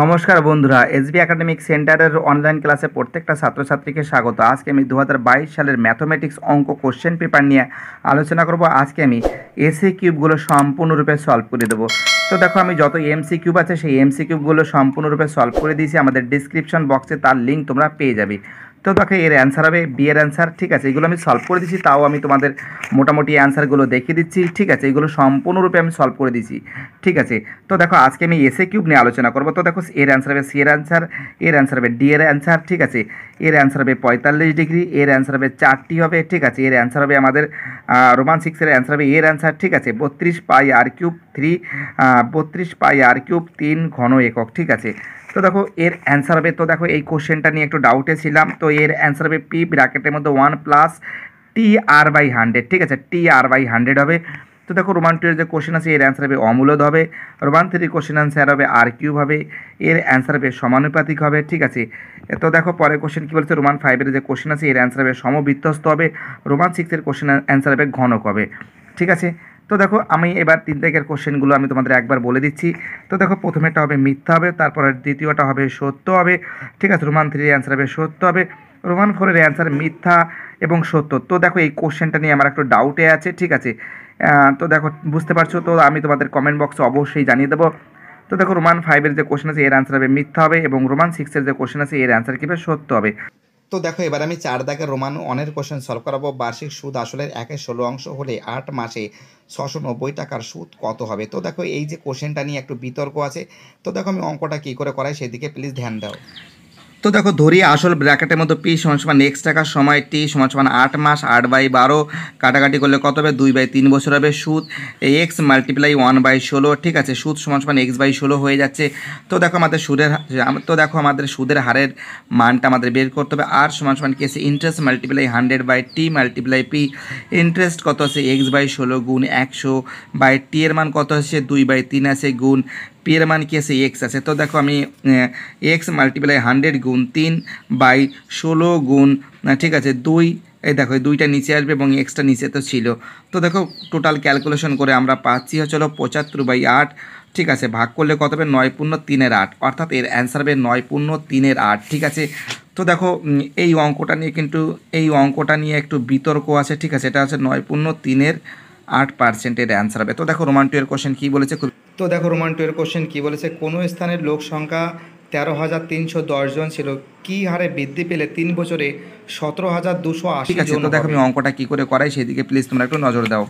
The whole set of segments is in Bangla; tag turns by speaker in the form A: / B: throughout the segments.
A: নমস্কার বন্ধুরা এসবি একাডেমিক সেন্টারের অনলাইন ক্লাসে প্রত্যেকটা ছাত্রছাত্রীকে স্বাগত আজকে আমি দু সালের ম্যাথমেটিক্স অঙ্ক কোশ্চেন পেপার নিয়ে আলোচনা করব আজকে আমি এসি কিউবগুলো সম্পূর্ণরূপে সলভ করে দেবো তো দেখো আমি যত এমসি কিউব আছে সেই এমসি কিউবগুলো সম্পূর্ণরূপে সলভ করে দিয়েছি আমাদের ডিসক্রিপশন বক্সে তার লিঙ্ক তোমরা পেয়ে যাবে তো দেখো এর অ্যান্সার হবে বি এর অ্যান্সার ঠিক আছে এগুলো আমি সলভ করে দিচ্ছি তাও আমি তোমাদের মোটামুটি অ্যান্সারগুলো দেখিয়ে দিচ্ছি ঠিক আছে এগুলো সম্পূর্ণরূপে আমি সলভ করে দিচ্ছি ঠিক আছে তো দেখো আজকে আমি এসে কিউব নিয়ে আলোচনা করবো তো দেখো এর অ্যান্সার হবে সি এর অ্যান্সার এর অ্যান্সার হবে ডি এর অ্যান্সার ঠিক আছে এর অ্যান্সার হবে পঁয়তাল্লিশ ডিগ্রি এর অ্যান্সার হবে চারটি হবে ঠিক আছে এর অ্যান্সার হবে আমাদের রোমান সিক্সের অ্যান্সার হবে এর অ্যান্সার ঠিক আছে বত্রিশ পাই আর কিউব থ্রি বত্রিশ পাই আর কিউব তিন ঘন একক ঠিক আছে তো দেখো এর অ্যান্সার হবে তো দেখো এই কোশ্চেনটা নিয়ে একটু ডাউটে ছিলাম তো এর অ্যান্সার হবে পি ব্র্যাকেটের মধ্যে one plus T R by hundred ঠিক আছে টি আর বাই হান্ড্রেড হবে তো দেখো রোমান টু যে কোশ্চেন আছে এর অ্যান্সার হবে অমূলদ হবে রোমান থ্রির কোশ্চেন অ্যান্সার হবে আর কিউব হবে এর অ্যান্সার হবে সমানুপাতিক হবে ঠিক আছে তো দেখো পরে কোশ্চেন কী বলছে রোমান ফাইভের যে কোশ্চেন আছে এর অ্যান্সার হবে সমবিধ্বস্ত হবে রোমান সিক্সের কোশ্চেন অ্যান্সার হবে ঘনক হবে ঠিক আছে তো দেখো আমি এবার তিন তারিখের কোশ্চেনগুলো আমি তোমাদের একবার বলে দিচ্ছি তো দেখো প্রথমেটা হবে মিথ্যা হবে তারপরে দ্বিতীয়টা হবে সত্য হবে ঠিক আছে রোমান থ্রির অ্যান্সার হবে সত্য হবে রোমান ফোরের অ্যান্সার মিথ্যা এবং সত্য তো দেখো এই কোশ্চেনটা নিয়ে আমার একটু ডাউটে আছে ঠিক আছে তো দেখো বুঝতে পারছো তো আমি তোমাদের কমেন্ট বক্সে অবশ্যই জানিয়ে দেবো তো দেখো রোমান ফাইভের যে কোশ্চেন আছে এর অ্যান্সার হবে মিথ্যা হবে এবং রোমান সিক্সের যে কোশ্চেন আছে এর অ্যান্সার কীভাবে সত্য হবে তো দেখো এবার আমি চার দাগের রোমান অনের কোশ্চেন সলভ করাবো বার্ষিক সুদ আসলের একে ষোলো অংশ হলে আট মাসে ছশো নব্বই টাকার সুদ কত হবে তো দেখো এই যে কোশ্চেনটা নিয়ে একটু বিতর্ক আছে তো দেখো আমি অঙ্কটা কী করে করাই সেদিকে প্লিজ ধ্যান দাও তো দেখো ধরি আসল ব্র্যাকেটের মতো পি সমান সমান এক্স টাকা সময় টি সমান সমান আট মাস আট বাই বারো কাটাকাটি করলে কত হবে দুই বাই তিন বছর হবে সুদ এক্স মাল্টিপ্লাই ওয়ান বাই ষোলো ঠিক আছে সুদ সমান সমান এক্স বাই ষোলো হয়ে যাচ্ছে তো দেখো আমাদের সুদের তো দেখো আমাদের সুদের হারের মানটা আমাদের বের করতে হবে আর সমান সমান কি interest multiply hundred by T multiply P interest কত আছে এক্স বাই ষোলো গুণ একশো বাই টি এর মান কত আছে দুই বাই তিন আছে গুণ পি এর মান কি আছে এক্স আছে তো দেখো আমি এক্স মাল্টিপ্লাই হান্ড্রেড গুণ তিন বাই ষোলো গুণ ঠিক আছে দুই এই দেখো দুইটা নিচে আসবে এবং এক্সটা নিচে তো ছিল তো দেখো টোটাল ক্যালকুলেশন করে আমরা পাচ্ছি হচ্ছিলো পঁচাত্তর বাই আট ঠিক আছে ভাগ করলে কত হবে নয় পূর্ণ তিনের আট অর্থাৎ এর অ্যান্সার হবে নয় পূর্ণ তিনের আট ঠিক আছে তো দেখো এই অঙ্কটা নিয়ে কিন্তু এই অঙ্কটা নিয়ে একটু বিতর্ক আছে ঠিক আছে এটা আছে নয় পূর্ণ তিনের আট পার্সেন্টের অ্যান্সার হবে তো দেখো রোমান টু এর কী বলেছে খুব তো দেখো রোমান টুয়ের কোশ্চেন কী বলেছে কোনো স্থানের লোক সংখ্যা তেরো হাজার তিনশো দশজন ছিল কি হারে বৃদ্ধি পেলে তিন বছরে সতেরো হাজার দুশো আশি জন দেখো আমি অঙ্কটা কী করে করাই সেদিকে প্লিজ তোমরা একটু নজর দাও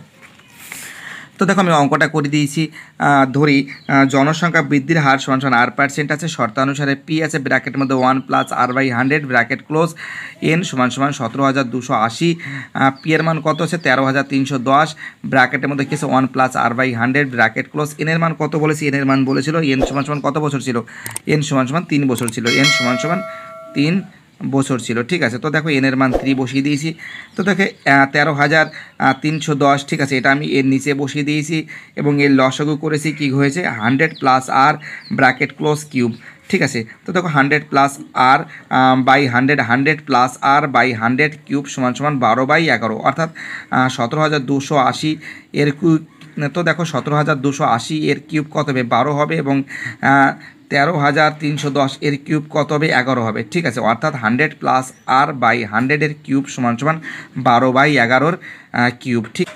A: তো দেখো আমি অঙ্কটা করে দিয়েছি ধরি জনসংখ্যা বৃদ্ধির হার সমান আর পার্সেন্ট আছে শর্তানুসারে পি আছে ব্র্যাকেটের মধ্যে one plus R by hundred bracket close N সমান সমান সতেরো হাজার দুশো আশি পি এর মান কত আছে তেরো হাজার তিনশো দশ ব্র্যাকেটের মধ্যে কিছু one plus R by hundred bracket close এনের মান কত বলেছি এনের মান বলেছিল এন সমান সমান কত বছর ছিল এন সমান সমান তিন বছর ছিল এন সমান সমান তিন বছর ছিল ঠিক আছে তো দেখো এনের মান থ্রি বসিয়ে দিয়েছি তো দেখে তেরো হাজার তিনশো দশ ঠিক আছে এটা আমি এর নিচে বসিয়ে দিয়েছি এবং এর লসগু করেছি কি হয়েছে hundred plus R bracket close cube ঠিক আছে তো দেখো hundred plus R by hundred hundred plus R by hundred cube সমান সমান বারো বাই এগারো অর্থাৎ সতেরো হাজার দুশো আশি এর তো দেখো সতেরো হাজার দুশো আশি এর কিউব কত হবে বারো হবে এবং তেরো হাজার তিনশো দশ এর কিউব কত হবে এগারো হবে ঠিক আছে অর্থাৎ হান্ড্রেড প্লাস আর বাই হান্ড্রেডের কিউব সমান সমান বারো বাই এগারোর কিউব ঠিক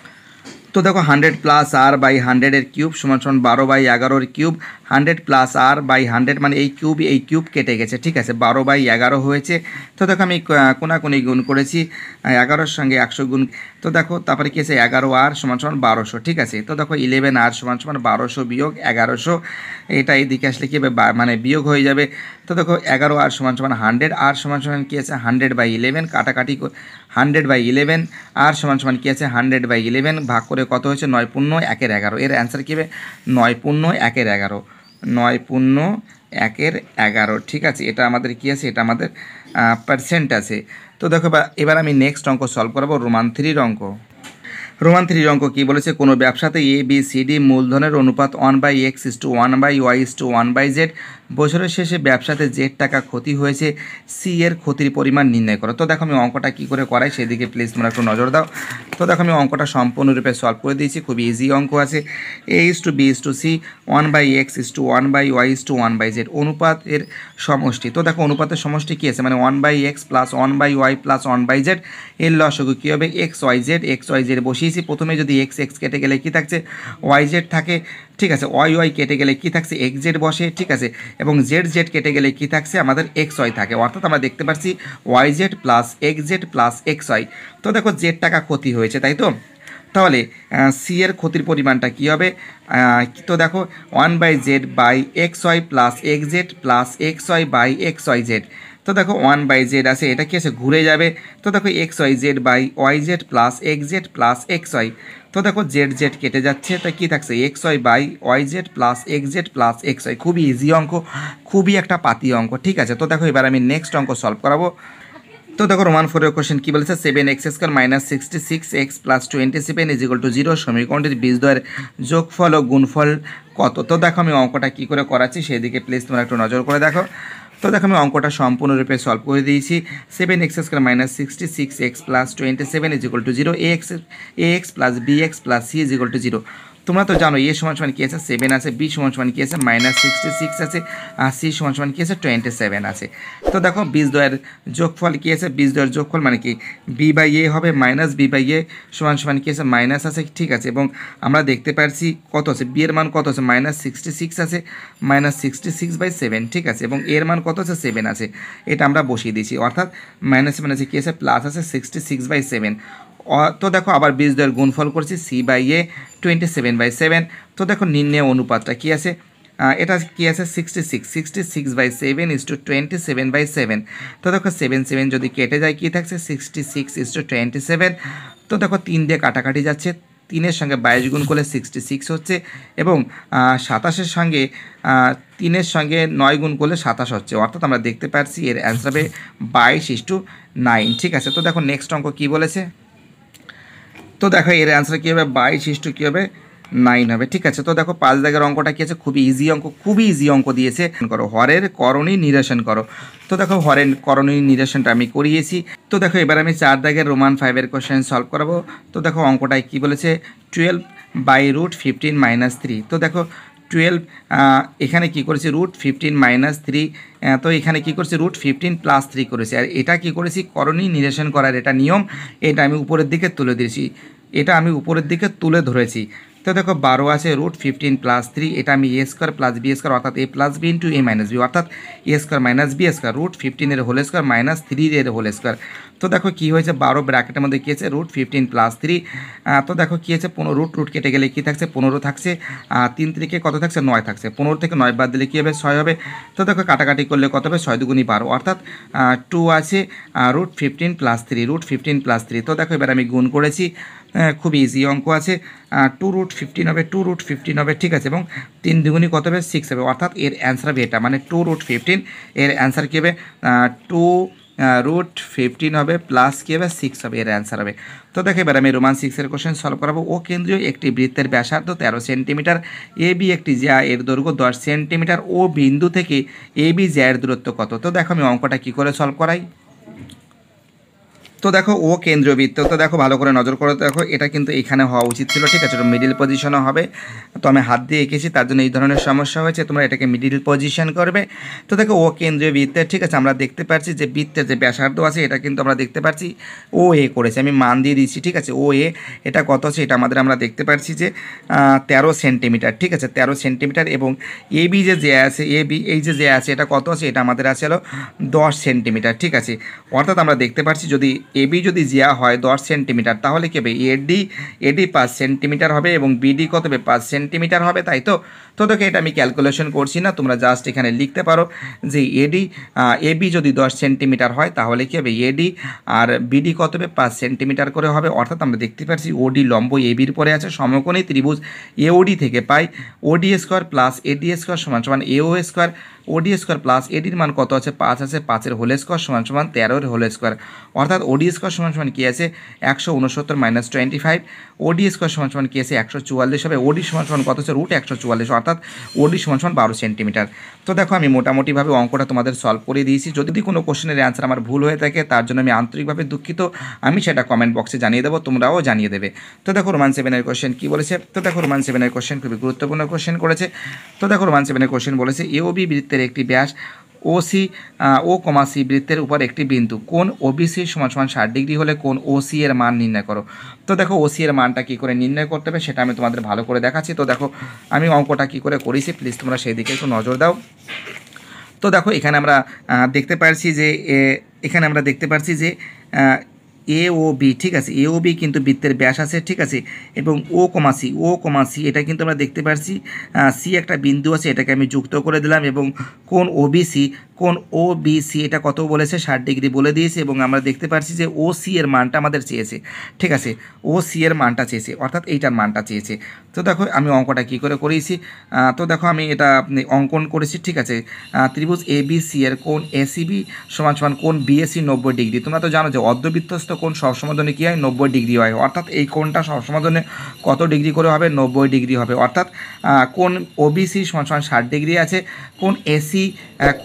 A: তো দেখো হান্ড্রেড প্লাস আর বাই হান্ড্রেডের কিউব সমান সমান বারো বাই এগারোর cube hundred plus R by hundred মানে এই কিউব এই কিউব কেটে গেছে ঠিক আছে বারো বাই এগারো হয়েছে তো দেখো আমি কোনাকুনি গুণ করেছি এগারোর সঙ্গে একশো গুণ তো দেখো তারপরে কি আছে এগারো আর সমান সমান বারোশো ঠিক আছে তো দেখো ইলেভেন আর সমান সমান বারোশো বিয়োগ এগারোশো এটা এইদিকে আসলে কি মানে বিয়োগ হয়ে যাবে তো দেখো এগারো আর সমান সমান হান্ড্রেড আর সমান সমান কী আছে হান্ড্রেড বাই ইলেভেন কাটাকাটি হান্ড্রেড বাই ইলেভেন আর সমান সমান কী আছে হান্ড্রেড বাই ইলেভেন ভাগ করে কত হয়েছে নয় পূর্ণ একের এগারো এর অ্যান্সার কী হবে নয় পূর্ণ একের এগারো নয় পূর্ণ একের এগারো ঠিক আছে এটা আমাদের কি আছে এটা আমাদের পার্সেন্ট আছে তো দেখো এবার আমি নেক্সট অঙ্ক সলভ করাবো রোমান থ্রির অঙ্ক রোমান থ্রির অঙ্ক কী বলেছে কোনো ব্যবসাতে এ বি সি ডি মূলধনের অনুপাত one by X is to one by Y is to one by Z বছরের শেষে ব্যবসাতে যে টাকা ক্ষতি হয়েছে সি এর ক্ষতির পরিমাণ নির্ণয় করো তো দেখো আমি অঙ্কটা কী করে করাই সেদিকে প্লিজ তোমরা একটু নজর দাও তো দেখো আমি অঙ্কটা সম্পূর্ণরূপে সলভ করে দিয়েছি খুবই ইজি অঙ্ক আছে A is to B is to C one by X is to one by Y is to one by Z অনুপাতের সমষ্টি তো দেখো অনুপাতের সমষ্টি কী আছে মানে one by X plus one by Y plus one by Z এর লসগু কী হবে X Y Z X Y Z বসিয়েছি প্রথমে যদি এক্স এক্স কেটে গেলে কী থাকছে ওয়াই জেড থাকে ঠিক আছে ওয়াই ওয়াই কেটে গেলে কি থাকছে এক্স জেড বসে ঠিক আছে এবং জেড জেড কেটে গেলে কি থাকছে আমাদের এক্স ওয়াই থাকে অর্থাৎ আমরা দেখতে পাচ্ছি Y Z plus X Z plus X Y তো দেখো জেড টাকা ক্ষতি হয়েছে তাই তো তাহলে সি এর ক্ষতির পরিমাণটা কী হবে তো দেখো one by Z by X Y plus X Z plus X Y by X Y Z তো দেখো ওয়ান বাই জেড আছে এটা কি আছে ঘুরে যাবে তো দেখো X Y Z by Y Z plus X Z plus X Y তো দেখো জেড জেড কেটে যাচ্ছে তা কি থাকছে X Y by Y Z plus X Z plus X Y খুবই ইজি অঙ্ক খুবই একটা পাতি অঙ্ক ঠিক আছে তো দেখো এবার আমি নেক্সট অঙ্ক সলভ করাবো তো দেখো রোমান ফোরের কোশ্চেন কী বলেছে seven X square minus sixty six X plus twenty seven is to zero সমীকরণটির বীজদ্বয়ের যোগফল ও গুণফল কত তো দেখো আমি অঙ্কটা কী করে করাচ্ছি সেই দিকে প্লিজ তোমরা একটু নজর করে দেখো তো দেখো আমি অঙ্কটা সম্পূর্ণরূপে সলভ করে দিয়েছি seven X square minus sixty six X plus twenty seven is to zero A X A X plus B X plus C is to zero তোমরা তো জানো এ সমান সমান কি আছে সেভেন আছে বি সমান সমান কি আছে মাইনাস সিক্সটি সিক্স আছে আর সি সমান সমান কি আছে টোয়েন্টি সেভেন আছে তো দেখো বিশ দয়ের যোগফল কি আছে বিশ দয়ের যোগফল মানে কি বি বাই এ হবে মাইনাস বি বাই এ সমান সমান কি আছে মাইনাস আছে ঠিক আছে এবং আমরা দেখতে পারছি কত আছে বি এর মান কত আছে মাইনাস সিক্সটি সিক্স আছে minus sixty six by seven ঠিক আছে এবং এর মান কত আছে সেভেন আছে এটা আমরা বসিয়ে দিয়েছি অর্থাৎ মাইনাস মাইনাসে কি আছে প্লাস আছে সিক্সটি সিক্স বাই সেভেন তো দেখো আবার বীজ দ্বয়ের গুণফল করছি C by A twenty seven by seven তো দেখো নিম্নে অনুপাতটা কী আছে এটা কি আছে sixty six sixty six by seven is to twenty seven by seven তো দেখো সেভেন সেভেন যদি কেটে যায় কী থাকছে sixty six is to twenty seven তো দেখো তিন দিয়ে কাটাকাটি যাচ্ছে তিনের সঙ্গে বাইশ গুণ করলে সিক্সটি সিক্স হচ্ছে এবং সাতাশের সঙ্গে তিনের সঙ্গে নয় গুণ করলে সাতাশ হচ্ছে অর্থাৎ আমরা দেখতে পাচ্ছি এর অ্যান্সার হবে বাইশ ইস টু নাইন ঠিক আছে তো দেখো নেক্সট অঙ্ক কী বলেছে তো দেখো এর অ্যান্সার কী হবে বাইশ ইস্টু কী হবে নাইন হবে ঠিক আছে তো দেখো পাঁচ দাগের অঙ্কটা কী আছে খুবই ইজি অঙ্ক খুবই ইজি অঙ্ক দিয়েছে করো হরের করণী নিরসন করো তো দেখো হরের করণী নিরসনটা আমি করিয়েছি তো দেখো এবার আমি চার দাগের রোমান ফাইভের কোয়েশ্চেন সলভ করাবো তো দেখো অঙ্কটায় কি বলেছে twelve by root fifteen minus three তো দেখো টুয়েলভ এখানে কি করেছি রুট ফিফটিন মাইনাস থ্রি তো এখানে কি করেছি রুট ফিফটিন প্লাস থ্রি করেছি আর এটা কি করেছি করণী নিরেশন করার এটা নিয়ম এটা আমি উপরের দিকে তুলে দিয়েছি এটা আমি উপরের দিকে তুলে ধরেছি তো দেখো বারো আছে রুট ফিফটিন প্লাস থ্রি এটা আমি A square plus B square অর্থাৎ A plus B into A minus B অর্থাৎ A square minus B square root ফিফটিনের হোল স্কোয়ার মাইনাস থ্রির এর হোল স্কোয়ার তো দেখো কী হয়েছে বারো ব্র্যাকেটের মধ্যে কী আছে রুট ফিফটিন প্লাস থ্রি তো দেখো কী আছে পনেরো রুট রুট কেটে গেলে কী থাকছে পনেরো থাকছে তিন থেকে কত থাকছে নয় থাকছে পনেরো থেকে নয় বাদ দিলে কী হবে ছয় হবে তো দেখো কাটাকাটি করলে কত হবে ছয় দুগুণি বারো অর্থাৎ টু আছে root fifteen plus three root fifteen plus three তো দেখো এবার আমি গুণ করেছি হ্যাঁ, খুব ইজি অঙ্ক আছে টু রুট ফিফটিন হবে টু রুট ফিফটিন হবে ঠিক আছে এবং তিন দুগুণি কত হবে সিক্স হবে অর্থাৎ এর অ্যান্সার হবে এটা মানে টু রুট ফিফটিন এর অ্যান্সার কী হবে টু রুট ফিফটিন হবে প্লাস কী হবে সিক্স হবে এর অ্যান্সার হবে তো দেখো এবার আমি রোমান সিক্সের কোশ্চেন সলভ করাবো ও কেন্দ্রীয় একটি বৃত্তের ব্যাসার্ধ তেরো সেন্টিমিটার এ বি একটি জ্যা এর দৈর্ঘ্য দশ সেন্টিমিটার ও বিন্দু থেকে এ বি জ্যায়ের দূরত্ব কত তো দেখো আমি অঙ্কটা কী করে সলভ করাই তো দেখো ও কেন্দ্রবৃত্ত তো দেখো ভালো করে নজর করে দেখো এটা কিন্তু এখানে হওয়া উচিত ছিল ঠিক আছে মিডিল পজিশনও হবে তো আমি হাত দিয়ে এঁকেছি তার জন্য এই ধরনের সমস্যা হয়েছে তোমরা এটাকে মিডিল পজিশন করবে তো দেখো ও কেন্দ্রীয় বৃত্তের ঠিক আছে আমরা দেখতে পাচ্ছি যে বৃত্তের যে ব্যাসার্ধ আছে এটা কিন্তু আমরা দেখতে পাচ্ছি ও এ করেছে আমি মান দিয়ে দিচ্ছি ঠিক আছে ও এ এটা কত আছে এটা আমাদের আমরা দেখতে পাচ্ছি যে তেরো সেন্টিমিটার ঠিক আছে তেরো সেন্টিমিটার এবং এ বি যে যে আছে এ বি এই যে যে আছে এটা কত আছে এটা আমাদের আছে হলো দশ সেন্টিমিটার ঠিক আছে অর্থাৎ আমরা দেখতে পাচ্ছি যদি এ বি যদি জিয়া হয় দশ সেন্টিমিটার তাহলে কি হবে এডি এডি পাঁচ সেন্টিমিটার হবে এবং বিডি কত হবে পাঁচ সেন্টিমিটার হবে তাই তো তো তোকে এটা আমি ক্যালকুলেশন করছি না তোমরা জাস্ট এখানে লিখতে পারো যে এডি বি যদি দশ সেন্টিমিটার হয় তাহলে কি হবে এডি আর বিডি কত হবে পাঁচ সেন্টিমিটার করে হবে অর্থাৎ আমরা দেখতে পারছি ওডি লম্ব বির পরে আছে সমকোণী ত্রিভুজ এ ওডি থেকে পাই ওডি স্কোয়ার প্লাস এডি স্কোয়ার সমান সমান এ এও স্কোয়ার ওডি স্কোয়ার প্লাস এডির মান কত আছে পাঁচ আছে পাঁচের হোল স্কোয়ার সমান সমান তেরোর হোল স্কোয়ার অর্থাৎ ওডি স্কোয়ার সমান সমান কী আছে একশো উনসত্তর minus twenty five OD square সমান সমান কী আছে একশো চুয়াল্লিশ হবে ওডি সমান সমান কত আছে রুট একশো চুয়াল্লিশ অর্থাৎ ওডি সমান সমান বারো সেন্টিমিটার তো দেখো আমি মোটামুটিভাবে অঙ্কটা তোমাদের সলভ করে দিয়েছি যদি কোনো কোশ্চেনের অ্যান্সার আমার ভুল হয়ে থাকে তার জন্য আমি আন্তরিকভাবে দুঃখিত আমি সেটা কমেন্ট বক্সে জানিয়ে দেবো তোমরাও জানিয়ে দেবে তো দেখো রোমান সেভেনের কোশ্চেন কী বলেছে তো দেখো রোমান সেভেনের কোশ্চেন খুবই গুরুত্বপূর্ণ কোশ্চেন করেছে তো দেখো রোমান সেভেনের কোশ্চেন বলেছে এও বি বৃত্ত বৃত্তের একটি ব্যাস ও সি ও কমা সি বৃত্তের উপর একটি বিন্দু কোন ওবিসি সমান সমান ষাট ডিগ্রি হলে কোন ও সি এর মান নির্ণয় করো তো দেখো ও সি এর মানটা কি করে নির্ণয় করতে হবে সেটা আমি তোমাদের ভালো করে দেখাচ্ছি তো দেখো আমি অঙ্কটা কি করে করেছি প্লিজ তোমরা সেই দিকে একটু নজর দাও তো দেখো এখানে আমরা দেখতে পারছি যে এখানে আমরা দেখতে পারছি যে এ ও বি ঠিক আছে এ ও বি কিন্তু বৃত্তের ব্যাস আছে ঠিক আছে এবং ও কমাসি ও কমাসি এটা কিন্তু আমরা দেখতে পারছি সি একটা বিন্দু আছে এটাকে আমি যুক্ত করে দিলাম এবং কোন ও বিসি কোন ও এটা কত বলেছে ষাট ডিগ্রি বলে দিয়েছে এবং আমরা দেখতে পারছি যে ও সি এর মানটা আমাদের চেয়েছে ঠিক আছে ও সি এর মানটা চেয়েছে অর্থাৎ এইটার মানটা চেয়েছে তো দেখো আমি অঙ্কটা কি করে করিয়েছি তো দেখো আমি এটা আপনি অঙ্কন করেছি ঠিক আছে ত্রিভুজ এ বি সি এর কোন এসিবি সমান সমান কোন বিএসি নব্বই ডিগ্রি তোমরা তো জানো যে অর্ধবৃত্তস্থ কোণ সবসময় কী হয় নব্বই ডিগ্রি হয় অর্থাৎ এই কোণটা সবসময় কত ডিগ্রি করে হবে নব্বই ডিগ্রি হবে অর্থাৎ কোন ওবিসি সমান সমান ষাট ডিগ্রি আছে কোন এসি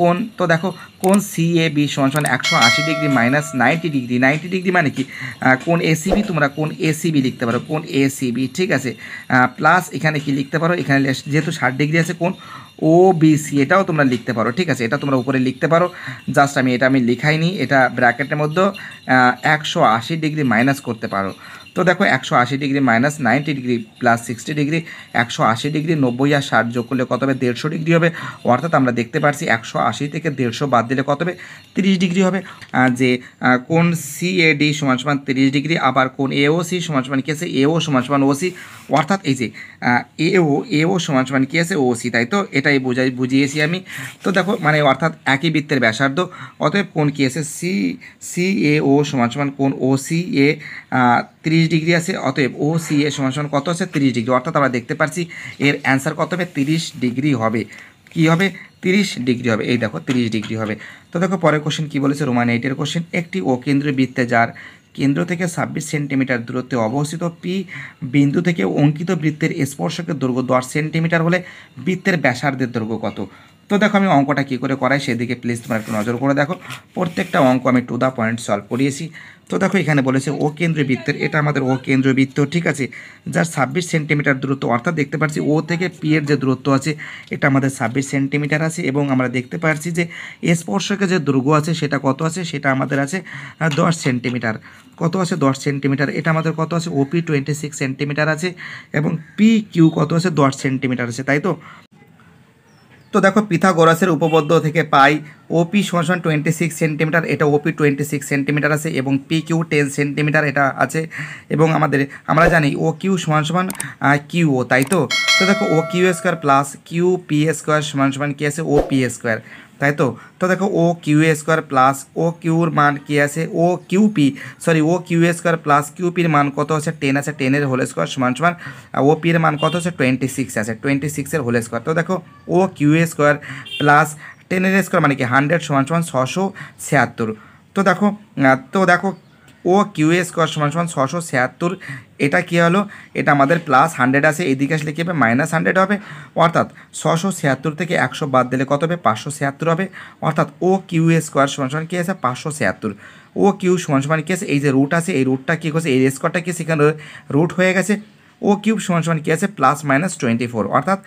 A: কোন তো দেখো কোন সি এ সমান সমান একশো আশি degree minus ninety degree ninety degree মানে কি কোন এসিবি তোমরা কোন এসিবি লিখতে পারো কোন এসিবি ঠিক আছে প্লাস এখানে কি লিখতে পারো এখানে যেহেতু ষাট ডিগ্রি আছে কোন ও বিসি এটাও তোমরা লিখতে পারো ঠিক আছে এটা তোমরা উপরে লিখতে পারো জাস্ট আমি এটা আমি লিখাইনি এটা ব্র্যাকেটের মধ্যে একশো ডিগ্রি মাইনাস করতে পারো তো দেখো একশো আশি degree minus ninety degree plus sixty degree একশো আশি ডিগ্রি নব্বই আর ষাট যোগ করলে কত হবে দেড়শো ডিগ্রি হবে অর্থাৎ আমরা দেখতে পারছি একশো আশি থেকে দেড়শো বাদ দিলে কত হবে তিরিশ ডিগ্রি হবে যে কোন সি এ ডি সমান সমান তিরিশ ডিগ্রি আবার কোন এও সি সমান সমান কি আছে এও সমান সমান ওসি অর্থাৎ এই যে এও এও সমান সমান কি আছে সি তাই তো এটাই বুঝাই বুঝিয়েছি আমি তো দেখো মানে অর্থাৎ একই বৃত্তের ব্যাসার্ধ অতএব কোন কি আছে সি সি এ ও সমান সমান কোন ও সি এ তিরিশ ডিগ্রি আছে অতএব ও সি এ সমান সমান কত আছে তিরিশ ডিগ্রি অর্থাৎ আমরা দেখতে পাচ্ছি এর অ্যান্সার কত হবে তিরিশ ডিগ্রি হবে কি হবে 30 ডিগ্রি হবে এই দেখো 30 ডিগ্রি হবে তো দেখো পরের কোশ্চেন কি বলেছে রোমান এইটের কোশ্চেন একটি ও কেন্দ্রীয় বৃত্তে যার কেন্দ্র থেকে ছাব্বিশ সেন্টিমিটার দূরত্বে অবস্থিত পি বিন্দু থেকে অঙ্কিত বৃত্তের স্পর্শকের দৈর্ঘ্য দশ সেন্টিমিটার হলে বৃত্তের ব্যাসার্ধের দৈর্ঘ্য কত তো দেখো আমি অঙ্কটা কী করে করাই সেদিকে প্লিজ তোমার একটু নজর করে দেখো প্রত্যেকটা অঙ্ক আমি টু দ্য পয়েন্ট সলভ করিয়েছি তো দেখো এখানে বলেছে ও কেন্দ্রীয় বৃত্তের এটা আমাদের ও কেন্দ্রীয় বৃত্ত ঠিক আছে যার ছাব্বিশ সেন্টিমিটার দূরত্ব অর্থাৎ দেখতে পাচ্ছি ও থেকে পি এর যে দূরত্ব আছে এটা আমাদের ছাব্বিশ সেন্টিমিটার আছে এবং আমরা দেখতে পাচ্ছি যে স্পর্শকে যে দুর্গ আছে সেটা কত আছে সেটা আমাদের আছে দশ সেন্টিমিটার কত আছে দশ সেন্টিমিটার এটা আমাদের কত আছে ওপি টোয়েন্টি সিক্স সেন্টিমিটার আছে এবং পি কিউ কত আছে দশ সেন্টিমিটার আছে তাই তো তো দেখো পিথাগোরাসের উপপদ্য থেকে পাই ওপি সমান টোয়েন্টি সিক্স সেন্টিমিটার এটা ওপি টোয়েন্টি সিক্স সেন্টিমিটার আছে এবং পি কিউ টেন সেন্টিমিটার এটা আছে এবং আমাদের আমরা জানি ও কিউ সমান সমান কিউ ও তাই তো তো দেখো O Q square plus Q P square সমান সমান কী আছে ও পি স্কোয়ার তাই তো তো দেখো O Q square plus O কিউর মান কী আছে O QP sorry O Q square plus কিউপির মান কত আছে টেন আছে টেনের হোল স্কোয়ার সমান সমান ও পির মান কত আছে টোয়েন্টি সিক্স আছে টোয়েন্টি সিক্সের হোল স্কোয়ার তো দেখো ও কিউ স্কোয়ার প্লাস টেনের স্কোয়ার মানে কি হান্ড্রেড সমান সমান ছশো ছিয়াত্তর তো দেখো তো দেখো ও কিউ এ স্কোয়ার সমান সমান ছশো ছিয়াত্তর এটা কী হলো এটা আমাদের প্লাস হান্ড্রেড আছে এদিকে আসলে কী হবে মাইনাস হান্ড্রেড হবে অর্থাৎ ছশো ছিয়াত্তর থেকে একশো বাদ দিলে কত হবে পাঁচশো ছিয়াত্তর হবে অর্থাৎ ও কিউ এ স্কোয়ার সমান সমান কী আছে পাঁচশো ছিয়াত্তর ও কিউ সমান সমান কী আছে এই যে রুট আছে এই রুটটা কী করছে এই স্কোয়ারটা কী সেখানে রুট হয়ে গেছে ও কিউব সমান সমান কী আছে প্লাস মাইনাস টোয়েন্টি ফোর অর্থাৎ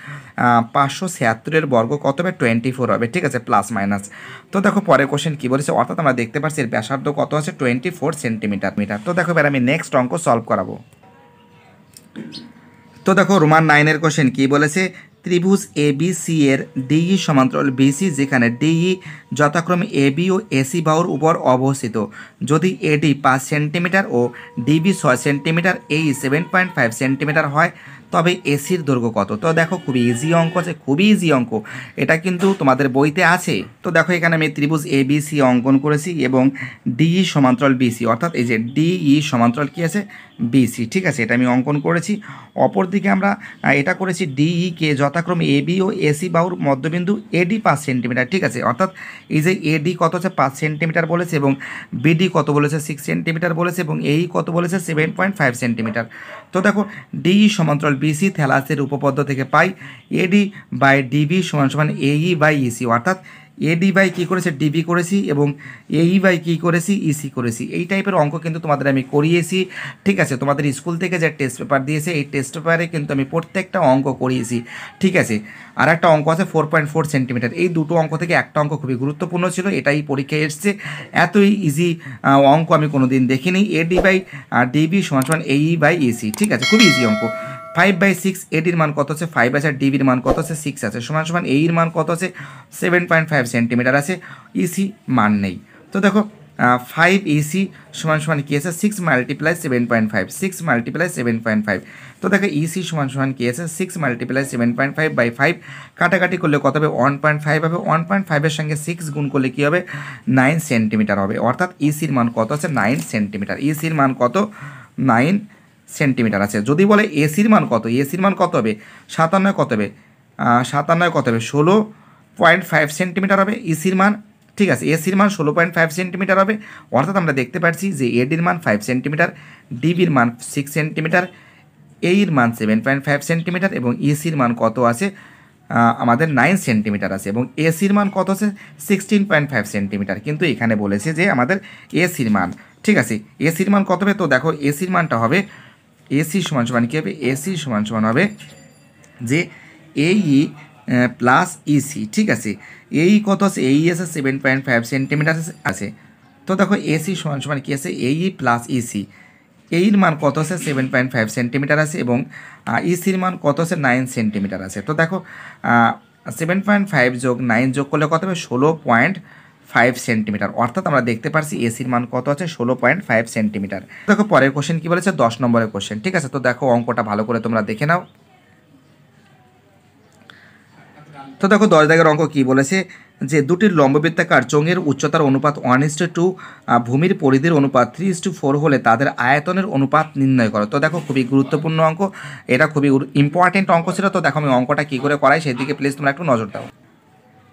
A: পাঁচশো ছিয়াত্তরের বর্গ কত হবে টোয়েন্টি ফোর হবে ঠিক আছে প্লাস মাইনাস তো দেখো পরে কোশ্চেন কী বলেছে অর্থাৎ আমরা দেখতে পাচ্ছি এর ব্যাসার্ধ কত আছে টোয়েন্টি ফোর সেন্টিমিটার মিটার তো দেখো এবার আমি নেক্সট অঙ্ক সলভ করাবো তো দেখো রোমান নাইনের কোশ্চেন কী বলেছে ত্রিভুজ এ বি সি এর ডিই e সমান্তরাল বিসি যেখানে ডিই e যথাক্রমে এ বি ও এসি বাহুর উপর অবস্থিত যদি এডি পাঁচ সেন্টিমিটার ও ডিবি ছয় সেন্টিমিটার এই সেভেন পয়েন্ট ফাইভ সেন্টিমিটার হয় তবে এসির দৈর্ঘ্য কত তো দেখো খুবই ইজি অঙ্ক আছে খুবই ইজি অঙ্ক এটা কিন্তু তোমাদের বইতে আছে তো দেখো এখানে আমি ত্রিভুজ এ বিসি অঙ্কন করেছি এবং ডিই e সমান্তরাল বিসি অর্থাৎ এই যে ডিই e সমান্তরাল কী আছে বিসি ঠিক আছে এটা আমি অঙ্কন করেছি অপরদিকে আমরা এটা করেছি ডিই কে e, যথাক্রমে এ বি ও এসি বাহুর মধ্যবিন্দু এডি পাঁচ সেন্টিমিটার ঠিক আছে অর্থাৎ এই যে এডি কত আছে পাঁচ সেন্টিমিটার বলেছে এবং বিডি কত বলেছে সিক্স সেন্টিমিটার বলেছে এবং এই কত বলেছে সেভেন পয়েন্ট ফাইভ সেন্টিমিটার তো দেখো ডি সমান্তরাল বিসি থ্যালাসের উপপদ্য থেকে পাই এডি বাই ডিবি সমান সমান এই বাই ইসি অর্থাৎ এডি বাই কী করেছে ডিবি করেছি এবং এই বাই কী করেছি ইসি e, করেছি এই টাইপের অঙ্ক কিন্তু তোমাদের আমি করিয়েছি ঠিক আছে তোমাদের স্কুল থেকে যে টেস্ট পেপার দিয়েছে এই টেস্ট পেপারে কিন্তু আমি প্রত্যেকটা অঙ্ক করিয়েছি ঠিক আছে আর একটা অঙ্ক আছে ফোর পয়েন্ট ফোর সেন্টিমিটার এই দুটো অঙ্ক থেকে একটা অঙ্ক খুবই গুরুত্বপূর্ণ ছিল এটাই পরীক্ষায় এসছে এতই ইজি অঙ্ক আমি কোনোদিন দেখিনি এডি বাই ডিবি সমান সমান এই বাই এসি ঠিক আছে খুবই ইজি অঙ্ক ফাইভ বাই সিক্স এটির মান কত আছে ফাইভ আছে ডিবির মান কত আছে সিক্স আছে সমান সমান এইর মান কত আছে সেভেন পয়েন্ট ফাইভ সেন্টিমিটার আছে ইসি e মান নেই তো দেখো ফাইভ ইসি e সমান সমান কী আছে six multiply seven point five six multiply seven point five তো দেখো ইসি e সমান সমান কী আছে six multiply seven point five by five কাটাকাটি করলে কত হবে ওয়ান পয়েন্ট ফাইভ হবে ওয়ান পয়েন্ট ফাইভের সঙ্গে সিক্স গুণ করলে কী হবে নাইন সেন্টিমিটার হবে অর্থাৎ ইসির মান কত আছে নাইন সেন্টিমিটার ইসির মান কত নাইন সেন্টিমিটার আছে যদি বলে এসির মান কত এসির মান কত হবে সাতান্ন কত হবে সাতান্ন কত হবে ষোলো পয়েন্ট ফাইভ সেন্টিমিটার হবে ইসির মান ঠিক আছে এসির মান ষোলো পয়েন্ট ফাইভ সেন্টিমিটার হবে অর্থাৎ আমরা দেখতে পাচ্ছি যে এডির মান ফাইভ সেন্টিমিটার ডিবির মান সিক্স সেন্টিমিটার এইর মান সেভেন পয়েন্ট ফাইভ সেন্টিমিটার এবং এসির মান কত আছে আমাদের নাইন সেন্টিমিটার আছে এবং এসির মান কত আছে সিক্সটিন পয়েন্ট ফাইভ সেন্টিমিটার কিন্তু এখানে বলেছে যে আমাদের এসির মান ঠিক আছে এসির মান কত হবে তো দেখো এসির মানটা হবে এসি সমান সমান কী হবে এসি সমান সমান হবে যে এই প্লাস ইসি ঠিক আছে এই e কত আছে এই e আছে সেভেন পয়েন্ট ফাইভ সেন্টিমিটার আছে তো দেখো এসি সমান সমান কী আছে এই প্লাস ইসি এইর মান কত আছে সেভেন পয়েন্ট ফাইভ সেন্টিমিটার আছে এবং ইসির e মান কত আছে নাইন সেন্টিমিটার আছে তো দেখো সেভেন পয়েন্ট ফাইভ যোগ নাইন যোগ করলে কত হবে ষোলো পয়েন্ট ফাইভ সেন্টিমিটার অর্থাৎ আমরা দেখতে পারছি এসির মান কত আছে ষোলো পয়েন্ট ফাইভ সেন্টিমিটার দেখো পরের কোশ্চেন কী বলেছে দশ নম্বরের কোশ্চেন ঠিক আছে তো দেখো অঙ্কটা ভালো করে তোমরা দেখে নাও তো দেখো দশ দাগের অঙ্ক কী বলেছে যে দুটির লম্ববৃত্তাকার চোঙের উচ্চতার অনুপাত ওয়ান ইস টু ভূমির পরিধির অনুপাত থ্রি টু ফোর হলে তাদের আয়তনের অনুপাত নির্ণয় করো তো দেখো খুবই গুরুত্বপূর্ণ অঙ্ক এটা খুবই ইম্পর্টেন্ট অঙ্ক ছিল তো দেখো আমি অঙ্কটা কী করে করাই সেই দিকে প্লিজ তোমরা একটু নজর দাও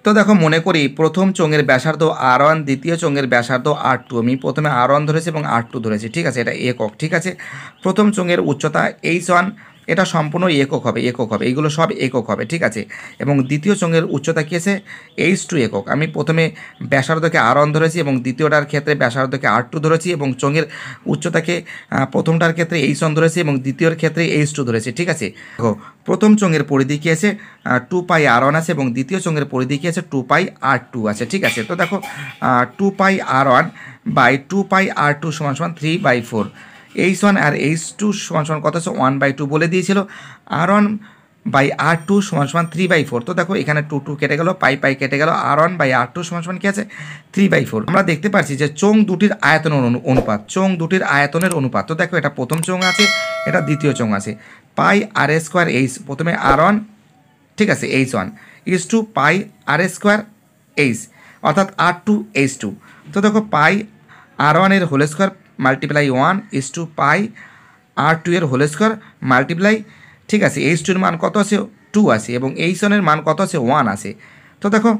A: তো দেখো মনে করি প্রথম চোঙের ব্যাসার্ধ আর ওয়ান দ্বিতীয় চোঙের ব্যাসার্ধ আর টু আমি প্রথমে আর ওয়ান ধরেছি এবং আর টু ধরেছি ঠিক আছে এটা একক ঠিক আছে প্রথম চঙের উচ্চতা এইচ ওয়ান এটা সম্পূর্ণ একক হবে একক হবে এইগুলো সব একক হবে ঠিক আছে এবং দ্বিতীয় চঙ্গের উচ্চতা কী আছে এইচ টু একক আমি প্রথমে ব্যাসার্ধকে আর ওয়ান ধরেছি এবং দ্বিতীয়টার ক্ষেত্রে ব্যাসার্ধকে আর টু ধরেছি এবং চঙ্গের উচ্চতাকে প্রথমটার ক্ষেত্রে এইচ ওয়ান ধরেছি এবং দ্বিতীয়র ক্ষেত্রে এইচ টু ধরেছি ঠিক আছে দেখো প্রথম চঙ্গের পরিধি কী আছে টু পাই আর ওয়ান আছে এবং দ্বিতীয় চঙ্গের পরিধি কী আছে টু পাই আর টু আছে ঠিক আছে তো দেখো two pi r one by two pi r two সমান সমান three by four h one আর এইচ টু সমান সমান কত আছে ওয়ান বাই টু বলে দিয়েছিল r one by r two সমান সমান থ্রি বাই ফোর তো দেখো এখানে টু টু কেটে গেল পাই পাই কেটে গেল r one by r two সমান সমান কী আছে থ্রি বাই ফোর আমরা দেখতে পাচ্ছি যে চোং দুটির আয়তনের অনুপাত চোং দুটির আয়তনের অনুপাত তো দেখো এটা প্রথম চোং আছে এটা দ্বিতীয় চোং আছে পাই আর স্কোয়ার এইচ প্রথমে আর ওয়ান ঠিক আছে h one is to pi r square h অর্থাৎ আর টু এইচ টু তো দেখো পাই আর ওয়ানের whole square multiply one is to pi r two এর হোল স্কোয়ার মাল্টিপ্লাই ঠিক আছে এইচ টুর মান কত আছে টু আছে এবং এইচ ওয়ানের মান কত আছে ওয়ান আছে তো দেখো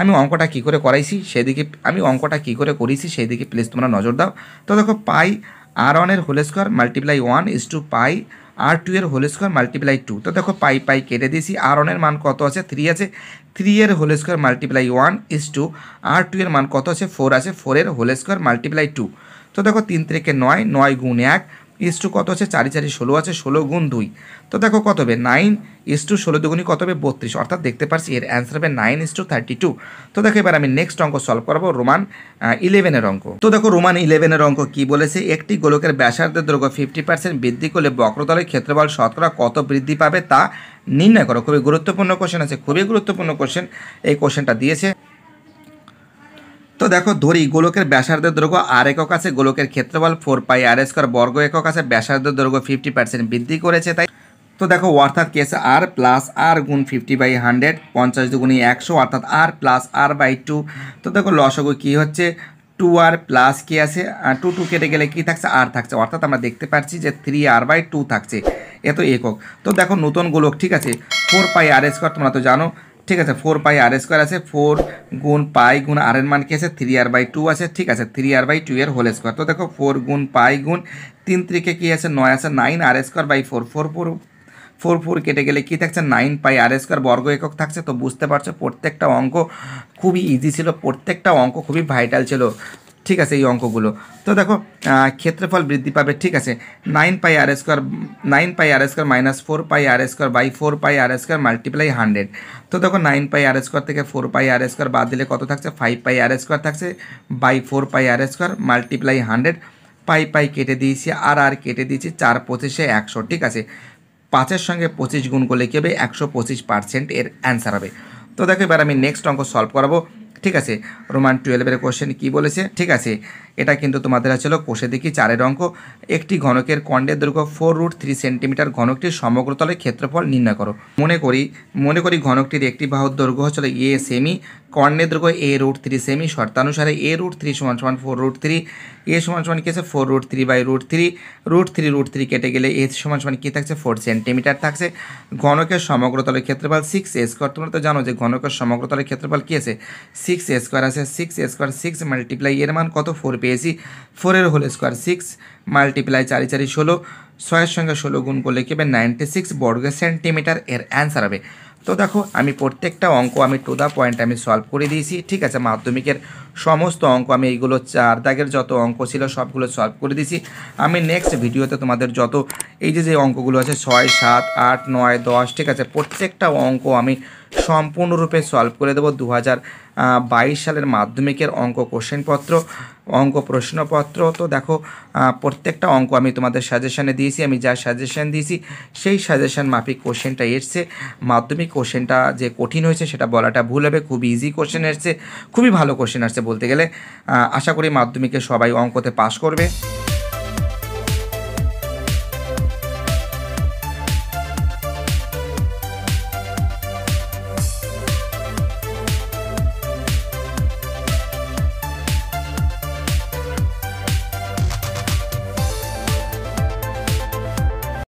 A: আমি অঙ্কটা কি করে করাইছি সেদিকে আমি অঙ্কটা কি করে করেছি দিকে প্লিজ তোমরা নজর দাও তো দেখো পাই আর ওয়ানের whole square multiply one is to pi r two এর হোল স্কোয়ার মাল্টিপ্লাই টু তো দেখো পাই পাই কেটে দিয়েছি আর ওয়ানের মান কত আছে থ্রি আছে থ্রি এর whole square multiply one is to r two এর মান কত আছে ফোর আছে এর হোল স্কোয়ার মাল্টিপ্লাই টু তো দেখো তিন থেকে নয় নয় গুণ এক ইস টু কত আছে চারি চারি ষোলো আছে ষোলো গুণ দুই তো দেখো কত হবে নাইন ইস টু ষোলো দুগুণি কত হবে বত্রিশ অর্থাৎ দেখতে পারছি এর অ্যান্সার হবে nine is to thirty two তো দেখো এবার আমি নেক্সট অঙ্ক সলভ করবো রোমান ইলেভেনের অঙ্ক তো দেখো রোমান ইলেভেনের অঙ্ক কি বলেছে একটি গোলকের ব্যাসার্ধের দ্রব্য ফিফটি পার্সেন্ট বৃদ্ধি করলে বক্রতলের ক্ষেত্রফল শতকরা কত বৃদ্ধি পাবে তা নির্ণয় করো খুবই গুরুত্বপূর্ণ কোশ্চেন আছে খুবই গুরুত্বপূর্ণ কোশ্চেন এই কোশ্চেনটা দিয়েছে তো দেখো ধরি গোলকের ব্যাসার্ধের দৈর্ঘ্য আর একক আছে গোলকের ক্ষেত্রফল ফোর পাই আর স্কোয়ার বর্গ একক আছে ব্যাসার্ধের দৈর্ঘ্য ফিফটি পার্সেন্ট বৃদ্ধি করেছে তাই তো দেখো অর্থাৎ কেস আর প্লাস আর গুণ ফিফটি বাই হান্ড্রেড পঞ্চাশ দুগুণি একশো অর্থাৎ r plus R by two তো দেখো লসগু কী হচ্ছে টু আর প্লাস কে আছে টু টু কেটে গেলে কি থাকছে আর থাকছে অর্থাৎ আমরা দেখতে পাচ্ছি যে থ্রি আর বাই টু থাকছে এত একক তো দেখো নতুন গোলক ঠিক আছে ফোর পাই আর স্কোয়ার তোমরা তো জানো ঠিক আছে ফোর পাই আর স্কোয়ার আছে ফোর গুণ পাই গুণ আর এর মান কি আছে থ্রি আর বাই টু আছে ঠিক আছে থ্রি আর বাই টু এর হোল স্কোয়ার তো দেখো ফোর গুণ পাই গুণ তিন ত্রিকে কী আছে নয় আছে nine r square by four four four four four কেটে গেলে কি থাকছে নাইন পাই আর স্কোয়ার বর্গ একক থাকছে তো বুঝতে পারছো প্রত্যেকটা অঙ্ক খুবই ইজি ছিল প্রত্যেকটা অঙ্ক খুবই ভাইটাল ছিল ঠিক আছে এই অঙ্কগুলো তো দেখো ক্ষেত্রফল বৃদ্ধি পাবে ঠিক আছে nine pi r square nine pi r square minus four pi r square by four pi r square multiply hundred তো দেখো নাইন পাই আর স্কোয়ার থেকে ফোর পাই আর স্কোয়ার বাদ দিলে কত থাকছে ফাইভ পাই আর স্কোয়ার থাকছে by four pi r square multiply hundred pi pi কেটে দিয়েছি আর আর কেটে দিয়েছি চার পঁচিশে একশো ঠিক আছে পাঁচের সঙ্গে পঁচিশ গুণ করলে কী হবে একশো পঁচিশ পার্সেন্ট এর অ্যান্সার হবে তো দেখো এবার আমি নেক্সট অঙ্ক সলভ করাবো ঠিক আছে রোমান টুয়েলভের কোশ্চেন কি বলেছে ঠিক আছে এটা কিন্তু তোমাদের আছে কোষে দেখি চারের অঙ্ক একটি ঘনকের কণ্ডের দৈর্ঘ্য ফোর রুট থ্রি সেন্টিমিটার ঘনকটির সমগ্রতলের ক্ষেত্রফল নির্ণয় করো মনে করি মনে করি ঘনকটির একটি বাহুর দৈর্ঘ্য হচ্ছিল এ সেমি কর্ণের দৈর্ঘ্য এ রুট থ্রি সেমি শর্তানুসারে এ রুট থ্রি সমান সমান ফোর রুট থ্রি এ সমান সমান কি আছে four root three by root three root three root three কেটে গেলে এ সমান সমান কী থাকছে ফোর সেন্টিমিটার থাকছে ঘনকের সমগ্রতলের ক্ষেত্রফল সিক্স এ স্কোয়ার তোমরা তো জানো যে ঘনকের সমগ্রতলের ক্ষেত্রফল কী আছে সিক্স এ স্কোয়ার আছে six a square six multiply এর মান কত ফোর পেয়েছি ফোরের হোল স্কোয়ার সিক্স মাল্টিপ্লাই চারি চারি ষোলো ছয়ের সঙ্গে ষোলো গুণ করলে কি হবে নাইনটি সিক্স বর্গ সেন্টিমিটার এর অ্যান্সার হবে তো দেখো আমি প্রত্যেকটা অঙ্ক আমি টু দ্য পয়েন্ট আমি সলভ করে দিয়েছি ঠিক আছে মাধ্যমিকের সমস্ত অঙ্ক আমি এইগুলো চার দাগের যত অঙ্ক ছিল সবগুলো সলভ করে দিয়েছি আমি নেক্সট ভিডিওতে তোমাদের যত এই যে যে অঙ্কগুলো আছে ছয় সাত আট নয় দশ ঠিক আছে প্রত্যেকটা অঙ্ক আমি সম্পূর্ণরূপে সলভ করে দেবো দু সালের মাধ্যমিকের অঙ্ক কোশ্চেনপত্র অঙ্ক প্রশ্নপত্র তো দেখো প্রত্যেকটা অঙ্ক আমি তোমাদের সাজেশানে দিয়েছি আমি যা সাজেশান দিয়েছি সেই সাজেশান মাফিক কোশ্চেনটা এসছে মাধ্যমিক কোশ্চেনটা যে কঠিন হয়েছে সেটা বলাটা ভুল হবে খুব ইজি কোশ্চেন এসছে খুবই ভালো কোশ্চেন আসছে বলতে গেলে আশা করি মাধ্যমিকে সবাই অঙ্কতে পাশ করবে